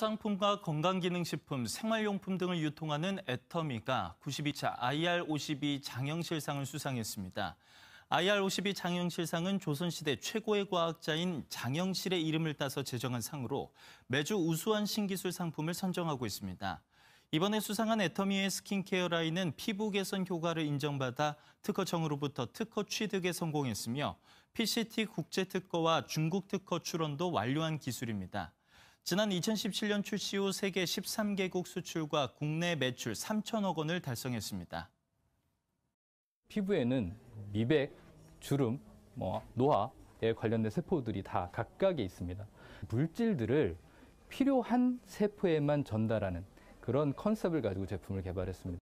화장품과 건강기능식품, 생활용품 등을 유통하는 애터미가 92차 IR52 장영실상을 수상했습니다. IR52 장영실상은 조선시대 최고의 과학자인 장영실의 이름을 따서 제정한 상으로 매주 우수한 신기술 상품을 선정하고 있습니다. 이번에 수상한 애터미의 스킨케어 라인은 피부 개선 효과를 인정받아 특허청으로부터 특허 취득에 성공했으며 PCT 국제 특허와 중국 특허 출원도 완료한 기술입니다. 지난 2017년 출시 후 세계 13개국 수출과 국내 매출 3천억 원을 달성했습니다. 피부에는 미백, 주름, 뭐 노화에 관련된 세포들이 다 각각에 있습니다. 물질들을 필요한 세포에만 전달하는 그런 컨셉을 가지고 제품을 개발했습니다.